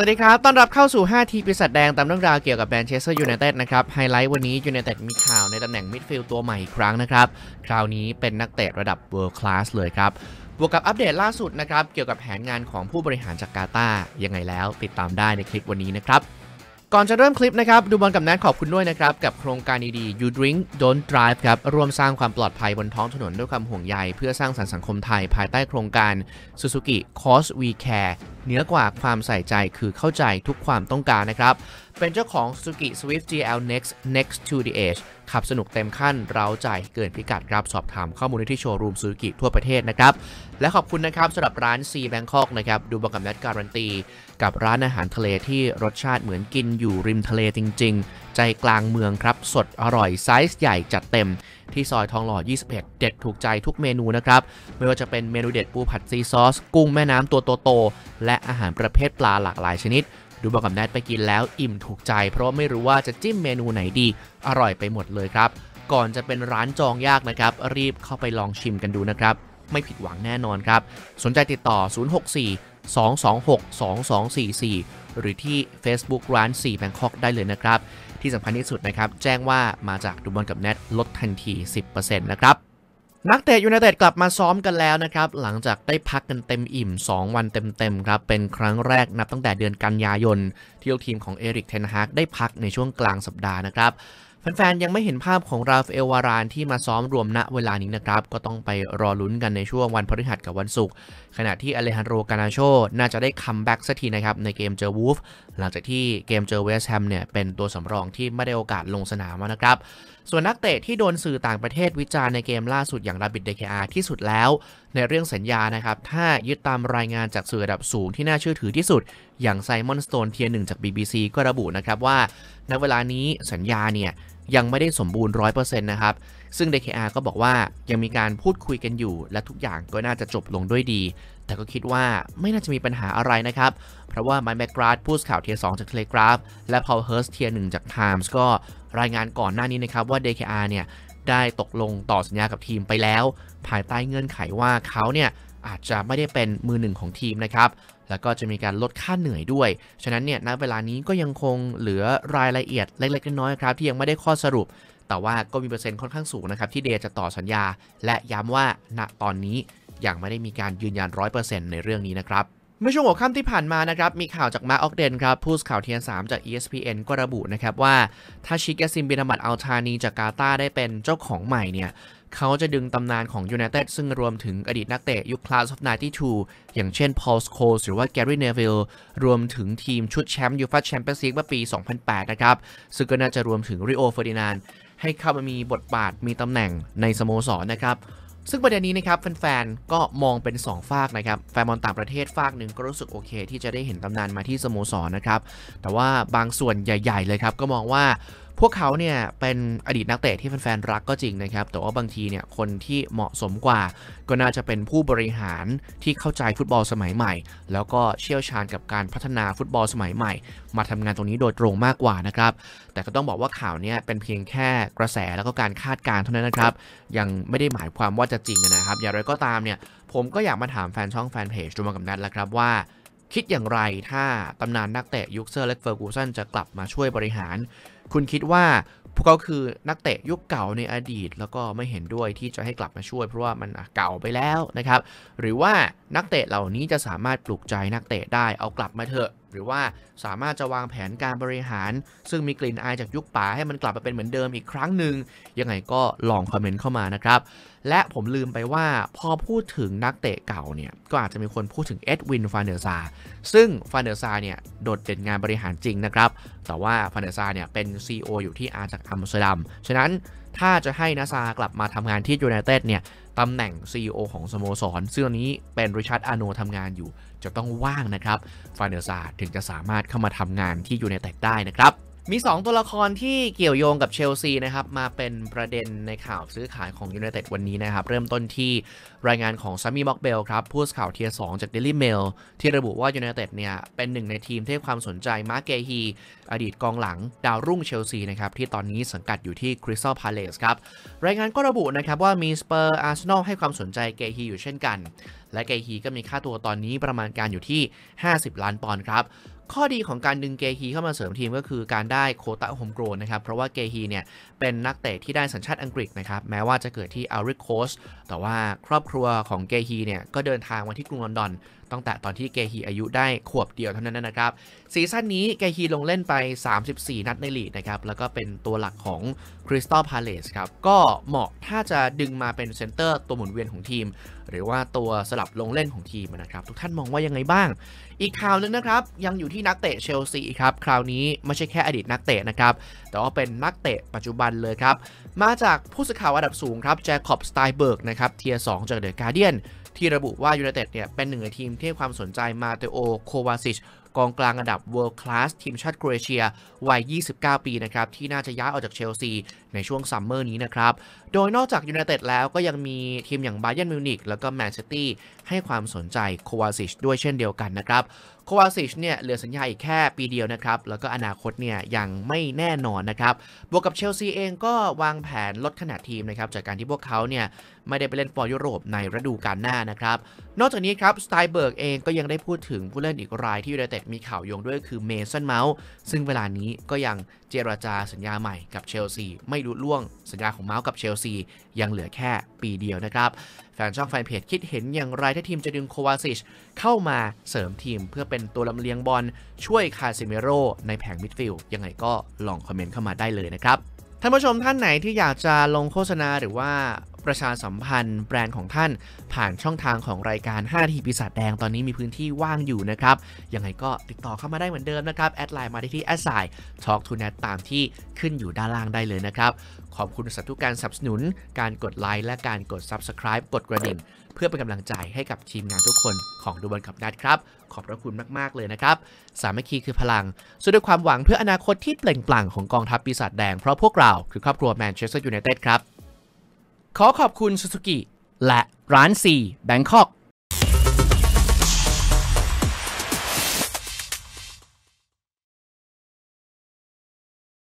สวัสดีครับต้อนรับเข้าสู่5ทีปีศาจแดง ตามเรื่องราวเกี่ยวกับแมนเชสเตอร์ยูไนเต็ดนะครับไฮไลท์วันนี้ยูไนเต็ดมีข่าวในตำแหน่งมิดฟิลด์ตัวใหม่อีกครั้งนะครับคราวนี้เป็นนักเตะระดับเวิร์คลาสเลยครับ บวกกับอัปเดตล่าสุดนะครับเกี่ยวกับแผนงานของผู้บริหารจากกาตายังไงแล้ว ติดตามได้ในคลิปวันนี้นะครับ ก่อนจะเริ่มคลิปนะครับดูบอลกับแนทขอบคุณด้วยนะครับกับโครงการดีๆ You Drink Don't Drive ครับร่วมสร้างความปลอดภัยบนท้องถนนด้วยความห่วงใยเพื่อสร้างสรรค์สังคมไทยภายใต้โครงการ Suzuki c o s We Care เหนือกว่าความใส่ใจคือเข้าใจทุกความต้องการนะครับเป็นเจ้าของ Suzuki Swift GL Next Next to the Edge ขับสนุกเต็มขั้นเราใจเกินพิกัดครับ สอบถามข้อมูลได้ที่โชว์รูมซูกิทั่วประเทศนะครับ และขอบคุณนะครับสำหรับร้าน C Bangkok นะครับ ดูบังกับนัดการันตี กับร้านอาหารทะเลที่รสชาติเหมือนกินอยู่ริมทะเลจริงๆ ใจกลางเมืองครับ สดอร่อยไซส์ใหญ่จัดเต็ม ที่ซอยทองหล่อ 21 เด็ดถูกใจทุกเมนูนะครับไม่ว่าจะเป็นเมนูเด็ดปูผัดซีซอสกุ้งแม่น้ำตัวโตๆและอาหารประเภทปลาหลากหลายชนิดดูบอกกับแนทไปกินแล้วอิ่มถูกใจเพราะไม่รู้ว่าจะจิ้มเมนูไหนดี อร่อยไปหมดเลยครับ ก่อนจะเป็นร้านจองยากนะครับ รีบเข้าไปลองชิมกันดูนะครับ ไม่ผิดหวังแน่นอนครับ สนใจติดต่อ 064 226 2244 หรือที่ Facebook ร้าน4แบงคอกได้เลยนะครับ ที่สำคัญที่สุดนะครับ แจ้งว่ามาจากดูบอลกับแนทลดทันที 10%นะครับนักเตะยูไนเต็ดกลับมาซ้อมกันแล้วนะครับ หลังจากได้พักกันเต็มอิ่ม 2 วันเต็ม ๆ ครับ เป็นครั้งแรกนับตั้งแต่เดือนกันยายนที่ทีมของเอริกเทนฮากได้พักในช่วงกลางสัปดาห์นะครับแฟนๆยังไม่เห็นภาพของราฟเอลวารานที่มาซ้อมรวมณเวลานี้นะครับ ก็ต้องไปรอลุ้นกันในช่วงวันพฤหัสกับวันศุกร์ขณะที่อเลฮันโรกานาโชน่าจะได้คัมแบ็กสักทีนะครับในเกมเจอวูฟหลังจากที่เกมเจอเวสแฮมเนี่ยเป็นตัวสำรองที่ไม่ได้โอกาสลงสนามนะครับ ส่วนนักเตะที่โดนสื่อต่างประเทศวิจารณ์ในเกมล่าสุดอย่างราบิดเดคอาที่สุดแล้วในเรื่องสัญญานะครับ ถ้ายึดตามรายงานจากสื่อระดับสูงที่น่าเชื่อถือที่สุดอย่างไซมอนสโตนเทียร์หนึ่งจาก BBC ก็ระบุนะครับว่าณเวลานี้สัญญาเนี่ยยังไม่ได้สมบูรณ์ 100%นะครับ ซึ่ง DKR ก็บอกว่ายังมีการพูดคุยกันอยู่ และทุกอย่างก็น่าจะจบลงด้วยดี แต่ก็คิดว่าไม่น่าจะมีปัญหาอะไรนะครับ เพราะว่าไมค์แมกราดพูดข่าวเทียร์สจากเทเลกราฟและพอลเฮิร์สเทียหนึ่งจากไทมส์ก็รายงานก่อนหน้านี้นะครับว่า DKR เนี่ยได้ตกลงต่อสัญญากับทีมไปแล้ว ภายใต้เงื่อนไขว่าเขาเนี่ยอาจจะไม่ได้เป็นมือหนึ่งของทีมนะครับ แล้วก็จะมีการลดค่าเหนื่อยด้วย ฉะนั้นเนี่ยณเวลานี้ก็ยังคงเหลือรายละเอียดเล็กๆน้อยๆครับที่ยังไม่ได้ข้อสรุป แต่ว่าก็มีเปอร์เซ็นต์ค่อนข้างสูงนะครับ ที่เดจะต่อสัญญาและย้ำว่าณตอนนี้ยังไม่ได้มีการยืนยัน100%ในเรื่องนี้นะครับเมื่อช่วงหัวค่ำที่ผ่านมานะครับ มีข่าวจากมาออกเดนครับผู้สข่าวเทียน 3 จาก ESPN ก็ระบุนะครับว่า ถ้าชิกาซิมบินามัดอัลทานีจากกาตาได้เป็นเจ้าของใหม่เนี่ย เขาจะดึงตำนานของยูไนเต็ดซึ่งรวมถึงอดีตนักเตะ ยุคคลาสออฟนาที่ทูอย่างเช่นพอลสโคสหรือว่าแกรี่เนวิลรวมถึงทีมชุดแชมป์ยูฟ่าแชมเปี้ยนส์ลีกเมื่อปี 2008นะครับซึ่งก็น่าจะรวมถึงริโอเฟอร์ดินานให้เข้ามามีบทบาทมีตำแหน่งในสโมสรนะครับซึ่งประเด็นนี้นะครับแฟนๆ ก็มองเป็น2ฝากนะครับ แฟนบอลต่างประเทศฝากหนึ่งก็รู้สึกโอเคที่จะได้เห็นตำนานมาที่สโมสรนนะครับ แต่ว่าบางส่วนใหญ่ ๆ เลยครับ ก็มองว่าพวกเขาเนี่ยเป็นอดีตนักเตะที่แฟนๆรักก็จริงนะครับ แต่ว่าบางทีเนี่ยคนที่เหมาะสมกว่า ก็น่าจะเป็นผู้บริหารที่เข้าใจฟุตบอลสมัยใหม่ แล้วก็เชี่ยวชาญกับการพัฒนาฟุตบอลสมัยใหม่ มาทำงานตรงนี้โดยตรงมากกว่านะครับ แต่ก็ต้องบอกว่าข่าวเนี่ยเป็นเพียงแค่กระแสแล้วก็การคาดการณ์เท่านั้นนะครับ ยังไม่ได้หมายความว่าจะจริงนะครับ อย่างไรก็ตามเนี่ยผมก็อยากมาถามแฟนช่องแฟนเพจจวมกับนัดแล้วครับว่า คิดอย่างไรถ้าตำนานนักเตะยุคเซอร์เล็กเฟอร์กูสันจะกลับมาช่วยบริหารคุณคิดว่าพวกเขาคือนักเตะยุคเก่าในอดีต แล้วก็ไม่เห็นด้วยที่จะให้กลับมาช่วยเพราะว่ามันเก่าไปแล้วนะครับ หรือว่านักเตะเหล่านี้จะสามารถปลุกใจนักเตะได้เอากลับมาเถอะหรือว่าสามารถจะวางแผนการบริหาร ซึ่งมีกลิ่นอายจากยุคป่าให้มันกลับมาเป็นเหมือนเดิมอีกครั้งหนึ่งยังไงก็ลองคอมเมนต์เข้ามานะครับ และผมลืมไปว่าพอพูดถึงนักเตะเก่าเนี่ยก็อาจจะมีคนพูดถึงเอ็ดวินฟานเดอร์ซาซึ่งฟานเดอร์ซาเนี่ยโดดเด่นงานบริหารจริงนะครับ แต่ว่าฟานเดอร์ซาเนี่ยเป็น CEO อยู่ที่อาจากอัมสเตอร์ดัมฉะนั้นถ้าจะให้นาซากลับมาทำงานที่ยูไนเต็ดเนี่ยตำแหน่ง CEO ของ สโมสรซึ่งตอนนี้เป็นริชาร์ดอาโนทำงานอยู่ จะต้องว่างนะครับฟานเนอร์ซาถึงจะสามารถเข้ามา ทำงานที่อยู่ในแตกได้นะครับมี 2 ตัวละครที่เกี่ยวโยงกับเชลซีนะครับ มาเป็นประเด็นในข่าวซื้อขายของยูไนเต็ดวันนี้นะครับ เริ่มต้นที่รายงานของซัมมี่บ็อกเบลครับผู้ข่าวเทียร์สจาก Daily Mail ที่ระบุว่ายูไนเต็ดเนี่ย เป็นหนึ่งในทีมที่ความสนใจมาร์เกฮีอดีตกองหลังดาวรุ่งเชลซีนะครับ ที่ตอนนี้สังกัดอยู่ที่คริสตัลพาเลซครับ รายงานก็ระบุนะครับว่ามีสเปอร์อาร์เซนอลให้ความสนใจเกฮีอยู่เช่นกัน และเกฮีก็มีค่าตัวตอนนี้ประมาณการอยู่ที่ 50 ล้านปอนด์ครับข้อดีของการดึงเกฮีเข้ามาเสริมทีมก็คือการได้โคตาโฮมโกรนะครับ เพราะว่าเกฮีเนี่ยเป็นนักเตะที่ได้สัญชาติอังกฤษนะครับ แม้ว่าจะเกิดที่อาริโคสแต่ว่าครอบครัวของเกฮีเนี่ยก็เดินทางมาที่กรุงลอนดอนตั้งแต่ตอนที่เกฮีอายุได้ขวบเดียวเท่านั้นนะครับซีซั่นนี้เกฮีลงเล่นไป 34 นัดในลีกนะครับ แล้วก็เป็นตัวหลักของคริสตัลพาเลสครับ ก็เหมาะถ้าจะดึงมาเป็นเซนเตอร์ตัวหมุนเวียนของทีม หรือว่าตัวสลับลงเล่นของทีมนะครับ ทุกท่านมองว่ายังไงบ้าง อีกข่าวนึงนะครับ ยังอยู่ที่นักเตะเชลซีครับคราวนี้ไม่ใช่แค่อดีตนักเตะนะครับแต่ว่าเป็นนักเตะปัจจุบันเลยครับมาจากผู้สื่อข่าวระดับสูงครับแจคอบสไตเบิร์กนะครับเทียสองจากเดอะการ์เดียนที่ระบุว่ายูไนเต็ดเนี่ยเป็นหนึ่งในทีมที่ให้ความสนใจมาเตโอโควาซิช กองกลางระดับ World Class ทีมชาติโครเอเชีย วัย 29 ปีนะครับ ที่น่าจะย้ายออกจากเชลซี ในช่วงซัมเมอร์นี้นะครับ โดยนอกจากยูไนเต็ดแล้วก็ยังมีทีมอย่างบาเยิร์นมิวนิกแล้วก็แมนเชสเตอร์ให้ความสนใจโควาซิชด้วยเช่นเดียวกันนะครับโควาซิชเนี่ย เหลือสัญญาอีกแค่ปีเดียวนะครับ แล้วก็อนาคตเนี่ย ยังไม่แน่นอนนะครับ บวกกับเชลซีเองก็วางแผนลดขนาดทีมนะครับ จากการที่พวกเขาเนี่ย ไม่ได้ไปเล่นฟอร์ยุโรปในฤดูกาลหน้านะครับ นอกจากนี้ครับ สไตเบิร์กเองก็ยังได้พูดถึงผู้เล่นอีกรายที่ยูไนเต็ดมีข่าวโยงด้วยคือเมสันเมาส์ซึ่งเวลานี้ก็ยังเจราจาสัญญาใหม่กับเชลซีไม่ดุล่วงสัญญาของเมาส์กับเชลซียังเหลือแค่ปีเดียวนะครับ แฟนช่องแฟนเพจคิดเห็นอย่างไรถ้าทีมจะดึงโควาซิชเข้ามาเสริมทีมเพื่อเป็นตัวลำเลียงบอลช่วยคาซิเมโรในแผงมิดฟิลด์ยังไงก็ลองคอมเมนต์เข้ามาได้เลยนะครับท่านผู้ชมท่านไหนที่อยากจะลงโฆษณาหรือว่าประชาสัมพันธ์แบรนด์ของท่านผ่านช่องทางของรายการ 5 ที ปีศาจแดงตอนนี้มีพื้นที่ว่างอยู่นะครับ ยังไงก็ติดต่อเข้ามาได้เหมือนเดิมนะครับ แอดไลน์มาได้ที่แอดไซน์ทอล์กทูเน็ตตามที่ขึ้นอยู่ด้านล่างได้เลยนะครับ ขอบคุณสัตว์ทุกการสนับสนุน การกดไลค์และการกด Subscribe กดกระดิ่ง เพื่อเป็นกำลังใจให้กับทีมงานทุกคนของดูบอลกับนัดครับ ขอบพระคุณมากๆเลยนะครับสามัคคีคือพลังสุดด้วยความหวังเพื่ออนาคตที่เปล่งปลั่งของกองทัพปีศาจแดงเพราะพวกเราคือครอบครัวแมนเชสเตอร์ยูไนเต็ดครับขอขอบคุณ Suzuki และร้าน 4 Bangkok